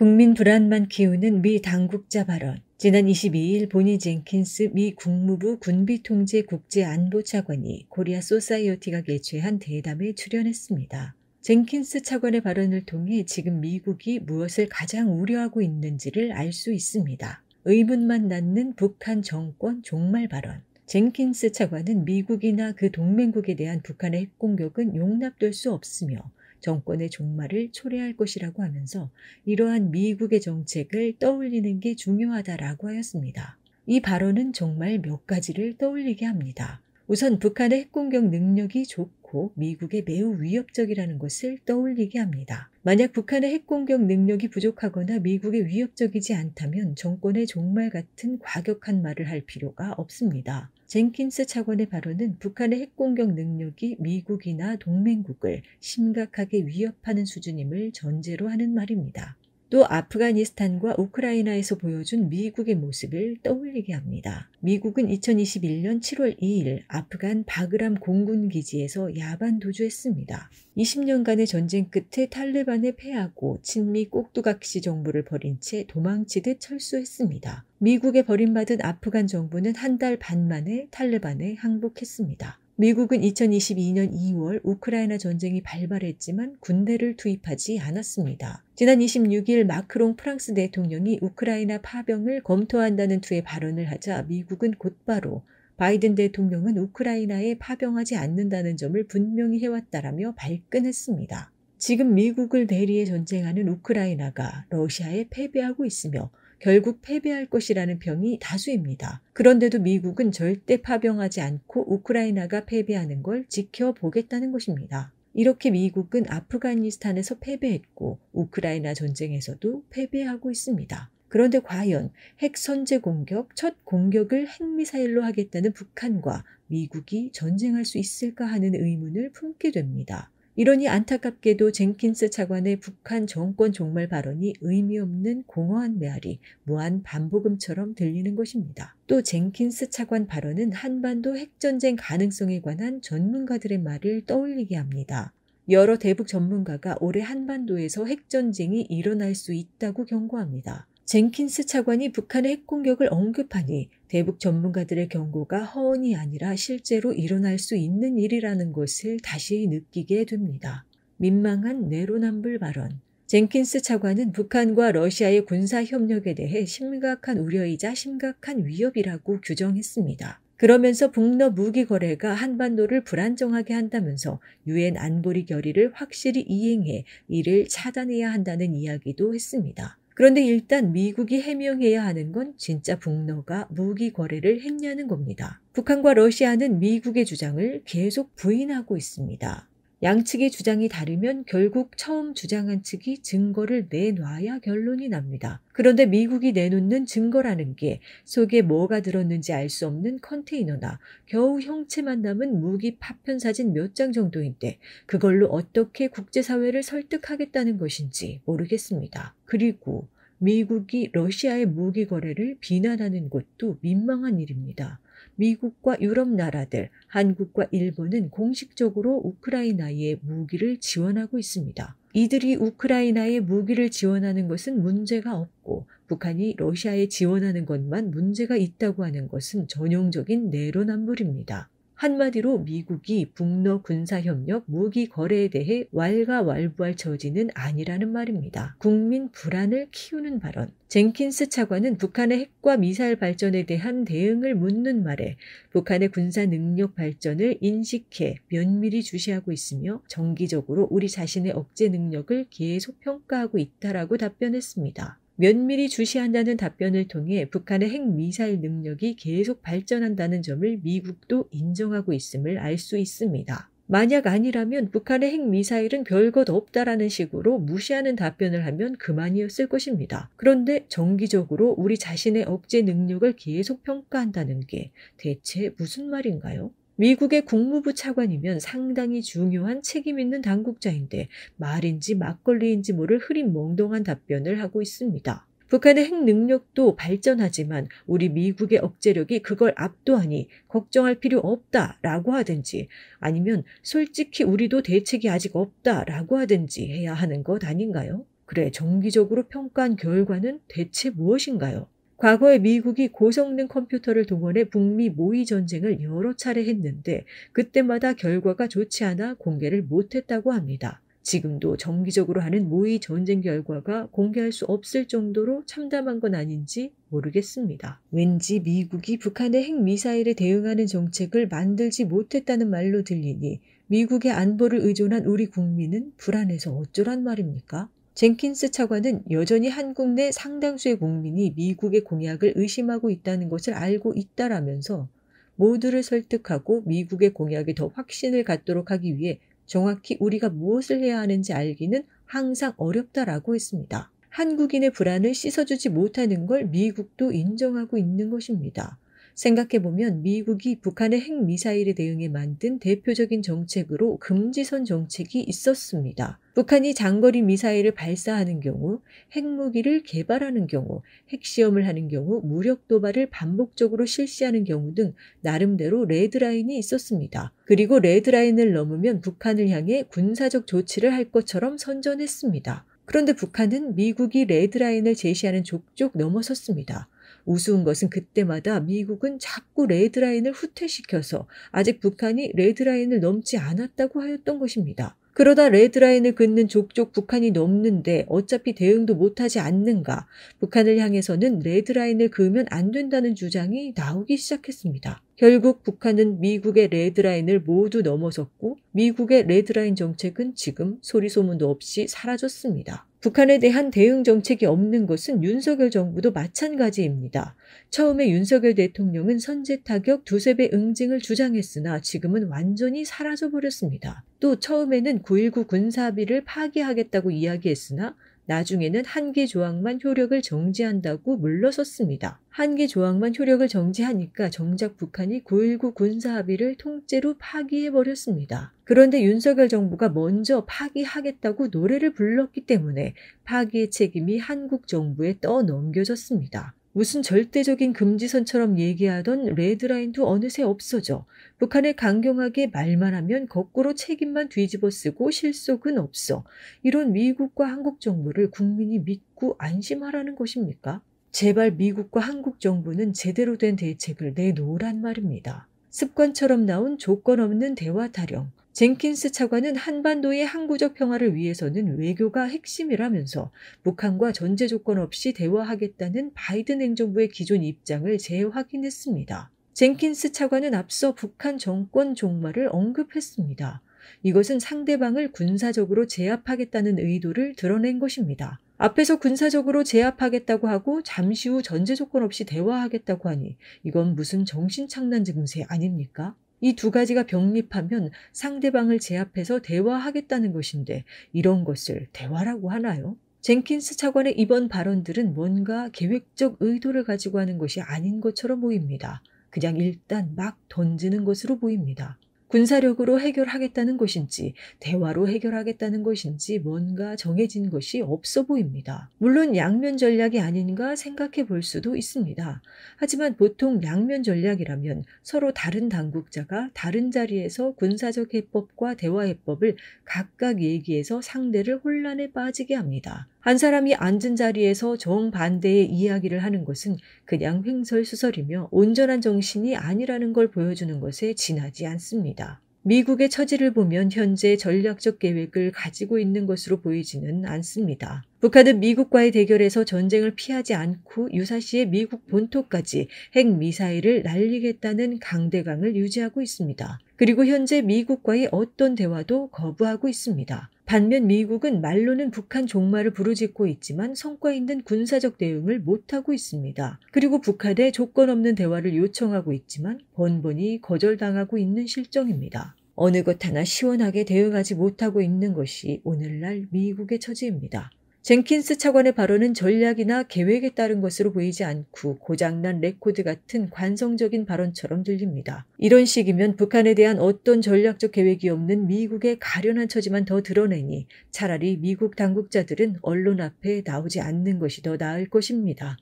국민 불안만 키우는 미 당국자 발언. 지난 22일 보니 젠킨스 미 국무부 군비통제 국제안보 차관이 코리아 소사이어티가 개최한 대담에 출연했습니다. 젠킨스 차관의 발언을 통해 지금 미국이 무엇을 가장 우려하고 있는지를 알 수 있습니다. 의문만 낳는 북한 정권 종말 발언. 젠킨스 차관은 미국이나 그 동맹국에 대한 북한의 핵공격은 용납될 수 없으며 정권의 종말을 초래할 것이라고 하면서 이러한 미국의 정책을 떠올리는 게 중요하다라고 하였습니다. 이 발언은 정말 몇 가지를 떠올리게 합니다. 우선 북한의 핵공격 능력이 좋고 미국에 매우 위협적이라는 것을 떠올리게 합니다. 만약 북한의 핵공격 능력이 부족하거나 미국에 위협적이지 않다면 정권의 종말 같은 과격한 말을 할 필요가 없습니다. 젠킨스 차관의 발언은 북한의 핵공격 능력이 미국이나 동맹국을 심각하게 위협하는 수준임을 전제로 하는 말입니다. 또 아프가니스탄과 우크라이나에서 보여준 미국의 모습을 떠올리게 합니다. 미국은 2021년 7월 2일 아프간 바그람 공군기지에서 야반 도주했습니다. 20년간의 전쟁 끝에 탈레반에 패하고 친미 꼭두각시 정부를 버린 채 도망치듯 철수했습니다. 미국에 버림받은 아프간 정부는 한 달 반 만에 탈레반에 항복했습니다. 미국은 2022년 2월 우크라이나 전쟁이 발발했지만 군대를 투입하지 않았습니다. 지난 26일 마크롱 프랑스 대통령이 우크라이나 파병을 검토한다는 투의 발언을 하자 미국은 곧바로 바이든 대통령은 우크라이나에 파병하지 않는다는 점을 분명히 해왔다라며 발끈했습니다. 지금 미국을 대리해 전쟁하는 우크라이나가 러시아에 패배하고 있으며 결국 패배할 것이라는 평이 다수입니다. 그런데도 미국은 절대 파병하지 않고 우크라이나가 패배하는 걸 지켜보겠다는 것입니다. 이렇게 미국은 아프가니스탄에서 패배했고 우크라이나 전쟁에서도 패배하고 있습니다. 그런데 과연 핵 선제 공격 첫 공격을 핵미사일로 하겠다는 북한과 미국이 전쟁할 수 있을까 하는 의문을 품게 됩니다. 이러니 안타깝게도 젠킨스 차관의 북한 정권 종말 발언이 의미 없는 공허한 메아리, 무한 반복음처럼 들리는 것입니다. 또 젠킨스 차관 발언은 한반도 핵전쟁 가능성에 관한 전문가들의 말을 떠올리게 합니다. 여러 대북 전문가가 올해 한반도에서 핵전쟁이 일어날 수 있다고 경고합니다. 젠킨스 차관이 북한의 핵공격을 언급하니 대북 전문가들의 경고가 허언이 아니라 실제로 일어날 수 있는 일이라는 것을 다시 느끼게 됩니다. 민망한 내로남불 발언. 젠킨스 차관은 북한과 러시아의 군사 협력에 대해 심각한 우려이자 심각한 위협이라고 규정했습니다. 그러면서 북러 무기 거래가 한반도를 불안정하게 한다면서 유엔 안보리 결의를 확실히 이행해 이를 차단해야 한다는 이야기도 했습니다. 그런데 일단 미국이 해명해야 하는 건 진짜 북러가 무기 거래를 했냐는 겁니다. 북한과 러시아는 미국의 주장을 계속 부인하고 있습니다. 양측의 주장이 다르면 결국 처음 주장한 측이 증거를 내놔야 결론이 납니다. 그런데 미국이 내놓는 증거라는 게 속에 뭐가 들었는지 알 수 없는 컨테이너나 겨우 형체만 남은 무기 파편 사진 몇 장 정도인데 그걸로 어떻게 국제사회를 설득하겠다는 것인지 모르겠습니다. 그리고 미국이 러시아의 무기 거래를 비난하는 것도 민망한 일입니다. 미국과 유럽 나라들, 한국과 일본은 공식적으로 우크라이나에 무기를 지원하고 있습니다. 이들이 우크라이나에 무기를 지원하는 것은 문제가 없고 북한이 러시아에 지원하는 것만 문제가 있다고 하는 것은 전형적인 내로남불입니다. 한마디로 미국이 북러 군사협력 무기 거래에 대해 왈가왈부할 처지는 아니라는 말입니다. 국민 불안을 키우는 발언. 젠킨스 차관은 북한의 핵과 미사일 발전에 대한 대응을 묻는 말에 북한의 군사 능력 발전을 인식해 면밀히 주시하고 있으며 정기적으로 우리 자신의 억제 능력을 계속 평가하고 있다라고 답변했습니다. 면밀히 주시한다는 답변을 통해 북한의 핵미사일 능력이 계속 발전한다는 점을 미국도 인정하고 있음을 알 수 있습니다. 만약 아니라면 북한의 핵미사일은 별것 없다라는 식으로 무시하는 답변을 하면 그만이었을 것입니다. 그런데 정기적으로 우리 자신의 억제 능력을 계속 평가한다는 게 대체 무슨 말인가요? 미국의 국무부 차관이면 상당히 중요한 책임 있는 당국자인데 말인지 막걸리인지 모를 흐린 멍동한 답변을 하고 있습니다. 북한의 핵 능력도 발전하지만 우리 미국의 억제력이 그걸 압도하니 걱정할 필요 없다라고 하든지 아니면 솔직히 우리도 대책이 아직 없다라고 하든지 해야 하는 것 아닌가요? 그래, 정기적으로 평가한 결과는 대체 무엇인가요? 과거에 미국이 고성능 컴퓨터를 동원해 북미 모의 전쟁을 여러 차례 했는데 그때마다 결과가 좋지 않아 공개를 못했다고 합니다. 지금도 정기적으로 하는 모의 전쟁 결과가 공개할 수 없을 정도로 참담한 건 아닌지 모르겠습니다. 왠지 미국이 북한의 핵미사일에 대응하는 정책을 만들지 못했다는 말로 들리니 미국의 안보를 의존한 우리 국민은 불안해서 어쩌란 말입니까? 젠킨스 차관은 여전히 한국 내 상당수의 국민이 미국의 공약을 의심하고 있다는 것을 알고 있다라면서 모두를 설득하고 미국의 공약에 더 확신을 갖도록 하기 위해 정확히 우리가 무엇을 해야 하는지 알기는 항상 어렵다라고 했습니다. 한국인의 불안을 씻어주지 못하는 걸 미국도 인정하고 있는 것입니다. 생각해보면 미국이 북한의 핵미사일에 대응해 만든 대표적인 정책으로 금지선 정책이 있었습니다. 북한이 장거리 미사일을 발사하는 경우, 핵무기를 개발하는 경우, 핵시험을 하는 경우, 무력 도발을 반복적으로 실시하는 경우 등 나름대로 레드라인이 있었습니다. 그리고 레드라인을 넘으면 북한을 향해 군사적 조치를 할 것처럼 선전했습니다. 그런데 북한은 미국이 레드라인을 제시하는 족족 넘어섰습니다. 우스운 것은 그때마다 미국은 자꾸 레드라인을 후퇴시켜서 아직 북한이 레드라인을 넘지 않았다고 하였던 것입니다. 그러다 레드라인을 긋는 족족 북한이 넘는데 어차피 대응도 못하지 않는가. 북한을 향해서는 레드라인을 그으면 안 된다는 주장이 나오기 시작했습니다. 결국 북한은 미국의 레드라인을 모두 넘어섰고 미국의 레드라인 정책은 지금 소리소문도 없이 사라졌습니다. 북한에 대한 대응 정책이 없는 것은 윤석열 정부도 마찬가지입니다. 처음에 윤석열 대통령은 선제 타격 두세 배 응징을 주장했으나 지금은 완전히 사라져버렸습니다. 또 처음에는 9.19군사비를 파기하겠다고 이야기했으나 나중에는 한계 조항만 효력을 정지한다고 물러섰습니다. 한계 조항만 효력을 정지하니까 정작 북한이 9.19 군사합의를 통째로 파기해버렸습니다. 그런데 윤석열 정부가 먼저 파기하겠다고 노래를 불렀기 때문에 파기의 책임이 한국 정부에 떠넘겨졌습니다. 무슨 절대적인 금지선처럼 얘기하던 레드라인도 어느새 없어져 북한에 강경하게 말만 하면 거꾸로 책임만 뒤집어 쓰고 실속은 없어 이런 미국과 한국 정부를 국민이 믿고 안심하라는 것입니까? 제발 미국과 한국 정부는 제대로 된 대책을 내놓으란 말입니다. 습관처럼 나온 조건 없는 대화 타령, 젠킨스 차관은 한반도의 항구적 평화를 위해서는 외교가 핵심이라면서 북한과 전제 조건 없이 대화하겠다는 바이든 행정부의 기존 입장을 재확인했습니다. 젠킨스 차관은 앞서 북한 정권 종말을 언급했습니다. 이것은 상대방을 군사적으로 제압하겠다는 의도를 드러낸 것입니다. 앞에서 군사적으로 제압하겠다고 하고 잠시 후 전제 조건 없이 대화하겠다고 하니 이건 무슨 정신착란 증세 아닙니까? 이두 가지가 병립하면 상대방을 제압해서 대화하겠다는 것인데 이런 것을 대화라고 하나요? 젠킨스 차관의 이번 발언들은 뭔가 계획적 의도를 가지고 하는 것이 아닌 것처럼 보입니다. 그냥 일단 막 던지는 것으로 보입니다. 군사력으로 해결하겠다는 것인지 대화로 해결하겠다는 것인지 뭔가 정해진 것이 없어 보입니다. 물론 양면 전략이 아닌가 생각해 볼 수도 있습니다. 하지만 보통 양면 전략이라면 서로 다른 당국자가 다른 자리에서 군사적 해법과 대화 해법을 각각 얘기해서 상대를 혼란에 빠지게 합니다. 한 사람이 앉은 자리에서 정반대의 이야기를 하는 것은 그냥 횡설수설이며 온전한 정신이 아니라는 걸 보여주는 것에 지나지 않습니다. 미국의 처지를 보면 현재 전략적 계획을 가지고 있는 것으로 보이지는 않습니다. 북한은 미국과의 대결에서 전쟁을 피하지 않고 유사시에 미국 본토까지 핵미사일을 날리겠다는 강대강을 유지하고 있습니다. 그리고 현재 미국과의 어떤 대화도 거부하고 있습니다. 반면 미국은 말로는 북한 종말을 부르짖고 있지만 성과 있는 군사적 대응을 못하고 있습니다. 그리고 북한에 조건 없는 대화를 요청하고 있지만 번번이 거절당하고 있는 실정입니다. 어느 것 하나 시원하게 대응하지 못하고 있는 것이 오늘날 미국의 처지입니다. 젠킨스 차관의 발언은 전략이나 계획에 따른 것으로 보이지 않고 고장난 레코드 같은 관성적인 발언처럼 들립니다. 이런 식이면 북한에 대한 어떤 전략적 계획이 없는 미국의 가련한 처지만 더 드러내니 차라리 미국 당국자들은 언론 앞에 나오지 않는 것이 더 나을 것입니다.